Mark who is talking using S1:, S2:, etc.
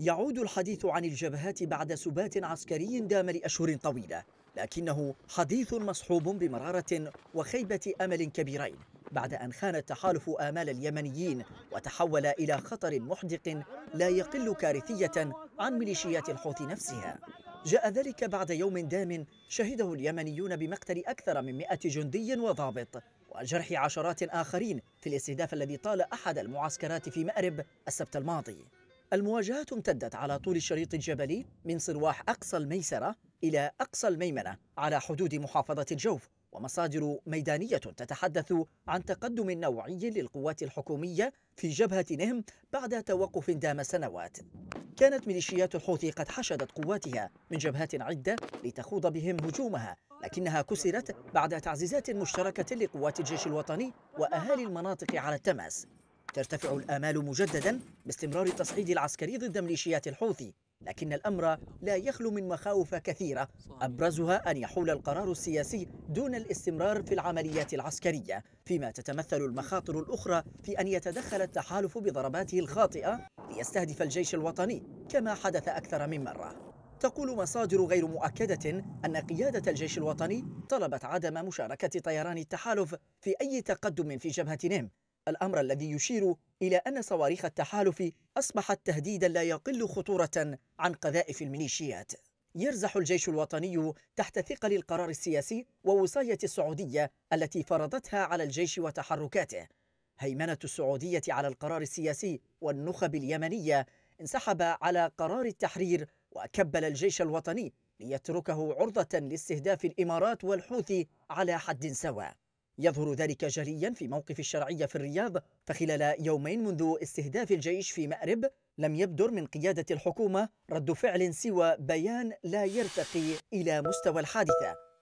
S1: يعود الحديث عن الجبهات بعد سبات عسكري دام لأشهر طويلة لكنه حديث مصحوب بمرارة وخيبة أمل كبيرين بعد أن خان التحالف آمال اليمنيين وتحول إلى خطر محدق لا يقل كارثية عن ميليشيات الحوثي نفسها جاء ذلك بعد يوم دام شهده اليمنيون بمقتل أكثر من مئة جندي وضابط وجرح عشرات آخرين في الاستهداف الذي طال أحد المعسكرات في مأرب السبت الماضي المواجهات امتدت على طول الشريط الجبلي من صرواح أقصى الميسرة إلى أقصى الميمنة على حدود محافظة الجوف ومصادر ميدانية تتحدث عن تقدم نوعي للقوات الحكومية في جبهة نهم بعد توقف دام سنوات كانت ميليشيات الحوثي قد حشدت قواتها من جبهات عدة لتخوض بهم هجومها لكنها كسرت بعد تعزيزات مشتركة لقوات الجيش الوطني وأهالي المناطق على التماس ترتفع الآمال مجددا باستمرار التصعيد العسكري ضد ميليشيات الحوثي لكن الأمر لا يخلو من مخاوف كثيرة أبرزها أن يحول القرار السياسي دون الاستمرار في العمليات العسكرية فيما تتمثل المخاطر الأخرى في أن يتدخل التحالف بضرباته الخاطئة ليستهدف الجيش الوطني كما حدث أكثر من مرة تقول مصادر غير مؤكدة أن قيادة الجيش الوطني طلبت عدم مشاركة طيران التحالف في أي تقدم في جبهة نيم الأمر الذي يشير إلى أن صواريخ التحالف أصبحت تهديدا لا يقل خطورة عن قذائف الميليشيات يرزح الجيش الوطني تحت ثقل القرار السياسي ووصاية السعودية التي فرضتها على الجيش وتحركاته هيمنة السعودية على القرار السياسي والنخب اليمنية انسحب على قرار التحرير وكبل الجيش الوطني ليتركه عرضة لاستهداف الإمارات والحوثي على حد سواء يظهر ذلك جليا في موقف الشرعية في الرياض فخلال يومين منذ استهداف الجيش في مأرب لم يبدر من قيادة الحكومة رد فعل سوى بيان لا يرتقي إلى مستوى الحادثة